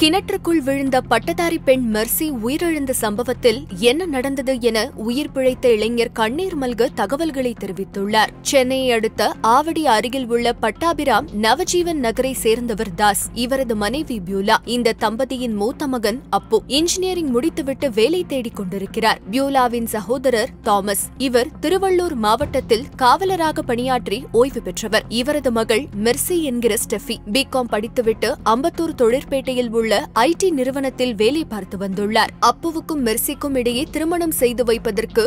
கிணற்றுக்குள் விழுந்த பட்டதாரி பெண் மெர்சி உயிரிழந்த சம்பவத்தில் என்ன நடந்தது என உயிர் பிழைத்த இளைஞர் கண்ணீர் மல்க தகவல்களை தெரிவித்துள்ளார் சென்னையை அடுத்த ஆவடி அருகில் உள்ள பட்டாபிராம் நவஜீவன் நகரை சேர்ந்தவர் தாஸ் இவரது மனைவி பியூலா இந்த தம்பதியின் மூத்த மகன் அப்பு இன்ஜினியரிங் முடித்துவிட்டு வேலை தேடிக் கொண்டிருக்கிறார் பியூலாவின் சகோதரர் தாமஸ் இவர் திருவள்ளூர் மாவட்டத்தில் காவலராக பணியாற்றி ஓய்வு பெற்றவர் இவரது மகள் மெர்சி என்கிற ஸ்டெஃபி பிகாம் படித்துவிட்டு அம்பத்தூர் தொழிற்பேட்டையில் உள்ள உள்ள ஐடி நிறுவனத்தில் வேலை பார்த்து வந்துள்ளார் அப்புவுக்கும் மெர்சிக்கும் இடையே திருமணம் செய்து வைப்பதற்கு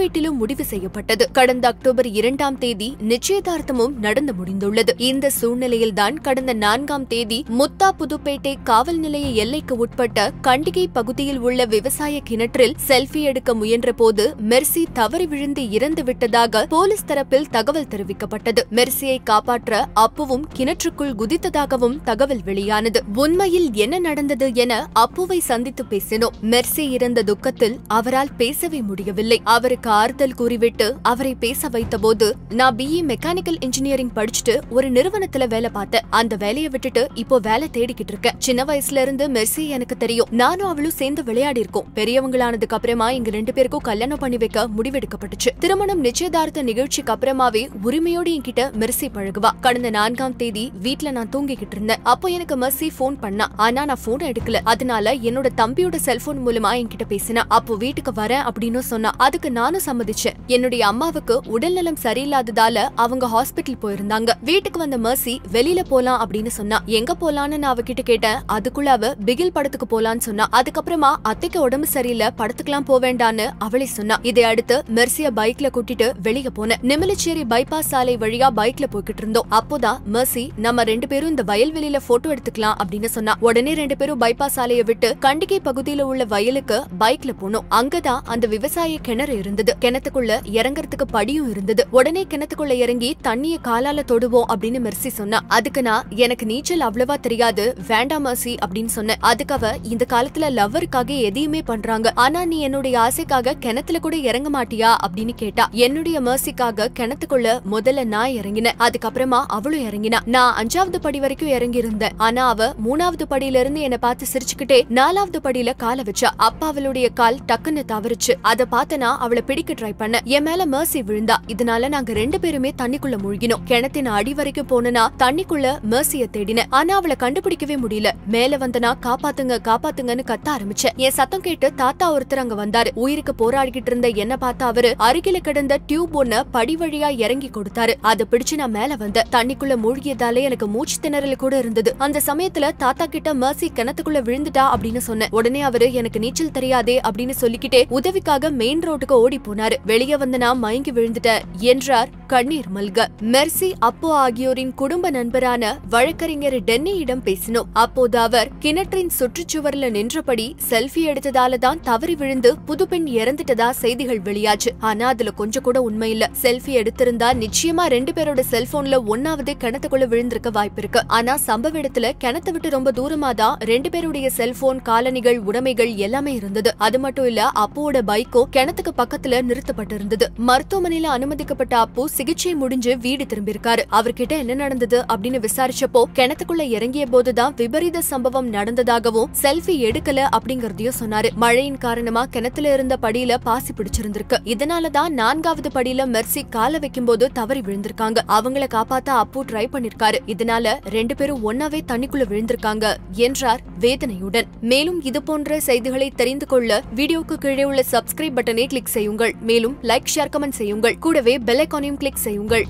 வீட்டிலும் முடிவு செய்யப்பட்டது கடந்த அக்டோபர் இரண்டாம் தேதி நிச்சயதார்த்தமும் நடந்து முடிந்துள்ளது இந்த சூழ்நிலையில்தான் கடந்த நான்காம் தேதி முத்தா புதுப்பேட்டை காவல் நிலைய எல்லைக்கு உட்பட்ட கண்டிகை பகுதியில் உள்ள விவசாய கிணற்றில் செல்ஃபி எடுக்க முயன்றபோது மெர்சி தவறி விழுந்து இறந்து விட்டதாக போலீஸ் தரப்பில் தகவல் தெரிவிக்கப்பட்டது மெர்சியை காப்பாற்ற அப்புவும் கிணற்றுக்குள் குதித்ததாகவும் தகவல் வெளியானது உண்மையில் என்ன நடந்தது என அப்புவை சந்தித்து பேசினோம் மெர்சி இருந்த துக்கத்தில் அவரால் பேசவே முடியவில்லை அவருக்கு ஆறுதல் கூறிவிட்டு அவரை பேச வைத்தபோது நான் பிஇ மெக்கானிக்கல் இன்ஜினியரிங் படிச்சுட்டு ஒரு நிறுவனத்துல வேலை பார்த்தேன் அந்த வேலையை விட்டுட்டு இப்போ வேலை தேடிக்கிட்டு இருக்கேன் சின்ன வயசுல இருந்து மெர்சி எனக்கு தெரியும் நானும் அவளும் சேர்ந்து விளையாடி இருக்கோம் பெரியவங்களானதுக்கு அப்புறமா எங்க ரெண்டு பேருக்கும் கல்யாணம் பண்ணி வைக்க முடிவெடுக்கப்பட்டுச்சு திருமணம் நிச்சயதார்த்த நிகழ்ச்சிக்கு அப்புறமாவே உரிமையோடு என்கிட்ட மெர்சி பழகுவா கடந்த நான்காம் தேதி வீட்டுல நான் தூங்கிக்கிட்டு இருந்தேன் அப்போ எனக்கு மெர்சி போன் பண்ணா ஆனா நான் போன் எடுக்கல அதனால என்னோட தம்பியோட செல்போன் மூலமா என்கிட்ட பேசின அப்போ வீட்டுக்கு வரேன் அப்படின்னு சொன்னா அதுக்கு நானும் சம்மதிச்சேன் என்னுடைய அம்மாவுக்கு உடல்நலம் சரியில்லாததால அவங்க ஹாஸ்பிட்டல் போயிருந்தாங்க வீட்டுக்கு வந்த மர்சி வெளியில போலாம் அப்படின்னு சொன்னா எங்க போலான்னு நான் அவகிட்ட கேட்டேன் அதுக்குள்ள அவ பிகில் படத்துக்கு போலான்னு சொன்னா அதுக்கப்புறமா அத்தைக்கு உடம்பு சரியில்லை படத்துக்குலாம் போவேண்டான்னு அவளே சொன்னா இதை அடுத்து மெர்சிய பைக்ல கூட்டிட்டு வெளியே போனேன் நிமலச்சேரி பைபாஸ் சாலை வழியா பைக்ல போய்கிட்டு இருந்தோம் அப்போதான் மெர்சி நம்ம ரெண்டு பேரும் இந்த வயல்வெளியில போட்டோ எடுத்துக்கலாம் அப்படின்னு சொன்னா உடனே ரெண்டு பேரும் பைபாஸ் ஆலைய விட்டு கண்டிகை பகுதியில உள்ள வயலுக்கு பைக்ல போனோம் அங்கதான் அந்த விவசாய கிணறு இருந்தது கிணத்துக்குள்ள இறங்கறதுக்கு படியும் இருந்தது உடனே கிணத்துக்குள்ள இறங்கி தண்ணிய காலால தொடுவோம் அப்படின்னு மெர்சி சொன்னா அதுக்கு நான் எனக்கு நீச்சல் அவ்வளவா தெரியாது வேண்டாம் மர்சி அப்படின்னு சொன்னேன் அதுக்கவ இந்த காலத்துல லவ்வருக்காக எதையுமே பண்றாங்க ஆனா நீ என்னுடைய ஆசைக்காக கிணத்துல கூட இறங்க மாட்டியா அப்படின்னு கேட்டா என்னுடைய மர்சிக்காக கிணத்துக்குள்ள முதல்ல நான் இறங்கினேன் அதுக்கப்புறமா அவளும் இறங்கினா நான் அஞ்சாவது படி வரைக்கும் இறங்கி இருந்தேன் ஆனா அவ மூணாவது படியில இருந்து இருந்து என்ன பார்த்து சிரிச்சுக்கிட்டே நாலாவது படியில கால வச்சா அவளுடைய கால் டக்குன்னு தவறுச்சு அத நான் அவளை பிடிக்க ட்ரை பண்ண என் மேல மேர்சி விழுந்தா இதனால நாங்க ரெண்டு பேருமே தண்ணிக்குள்ள மூழ்கினோம் கிணத்தின் அடி வரைக்கும் போனா தண்ணிக்குள்ள மேர்சிய தேடின ஆனா அவளை கண்டுபிடிக்கவே முடியல மேல வந்தனா காப்பாத்துங்க காப்பாத்துங்கன்னு கத்த ஆரம்பிச்சேன் என் சத்தம் கேட்டு தாத்தா ஒருத்தர் அங்க வந்தாரு உயிருக்கு போராடிக்கிட்டு இருந்த என்ன பார்த்தா அவரு அருகில கிடந்த டியூப் ஒண்ண படி வழியா இறங்கி கொடுத்தாரு அதை பிடிச்சு நான் மேல வந்த தண்ணிக்குள்ள மூழ்கியதாலே எனக்கு மூச்சு திணறல் கூட இருந்தது அந்த சமயத்துல தாத்தா கிட்ட மேர்சி மூழ்கடிச்சு கிணத்துக்குள்ள விழுந்துட்டா அப்படின்னு சொன்னேன் உடனே அவரு எனக்கு நீச்சல் தெரியாதே அப்படின்னு சொல்லிக்கிட்டே உதவிக்காக மெயின் ரோட்டுக்கு ஓடி போனாரு வெளியே வந்து நான் மயங்கி விழுந்துட்டேன் என்றார் கண்ணீர் மல்க மெர்சி அப்போ ஆகியோரின் குடும்ப நண்பரான வழக்கறிஞர் டென்னியிடம் பேசினோம் அப்போது அவர் கிணற்றின் சுற்றுச்சுவர்ல நின்றபடி செல்ஃபி எடுத்ததால தான் தவறி விழுந்து புதுப்பெண் இறந்துட்டதா செய்திகள் வெளியாச்சு ஆனா அதுல கொஞ்சம் கூட உண்மை இல்ல செல்ஃபி எடுத்திருந்தா நிச்சயமா ரெண்டு பேரோட செல்போன்ல ஒன்னாவது கிணத்துக்குள்ள விழுந்திருக்க வாய்ப்பு இருக்கு ஆனா சம்பவ இடத்துல கிணத்தை விட்டு ரொம்ப தூரமா ரெண்டு பேருடைய செல்போன் காலணிகள் உடைமைகள் எல்லாமே இருந்தது அது மட்டும் இல்ல அப்புவோட பைக்கோ கிணத்துக்கு பக்கத்துல நிறுத்தப்பட்டிருந்தது மருத்துவமனையில அனுமதிக்கப்பட்ட அப்பு சிகிச்சை முடிஞ்சு வீடு திரும்பியிருக்காரு அவர்கிட்ட என்ன நடந்தது அப்படின்னு விசாரிச்சப்போ கிணத்துக்குள்ள இறங்கிய போதுதான் விபரீத சம்பவம் நடந்ததாகவும் செல்ஃபி எடுக்கல அப்படிங்கறதையும் சொன்னாரு மழையின் காரணமா கிணத்துல இருந்த படியில பாசி பிடிச்சிருந்திருக்கு இதனாலதான் நான்காவது படியில மெர்சி கால வைக்கும் போது தவறி விழுந்திருக்காங்க அவங்கள காப்பாத்த அப்பு ட்ரை பண்ணிருக்காரு இதனால ரெண்டு பேரும் ஒன்னாவே தண்ணிக்குள்ள விழுந்திருக்காங்க என்றார் வேதனையுடன் மேலும் இதுபோன்ற செய்திகளை தெரிந்து கொள்ள வீடியோக்கு கீழே உள்ள சப்ஸ்கிரைப் பட்டனை கிளிக் செய்யுங்கள் மேலும் லைக் ஷேர் கமெண்ட் செய்யுங்கள் கூடவே பெல் ஐக்கானையும் கிளிக் செய்யுங்கள்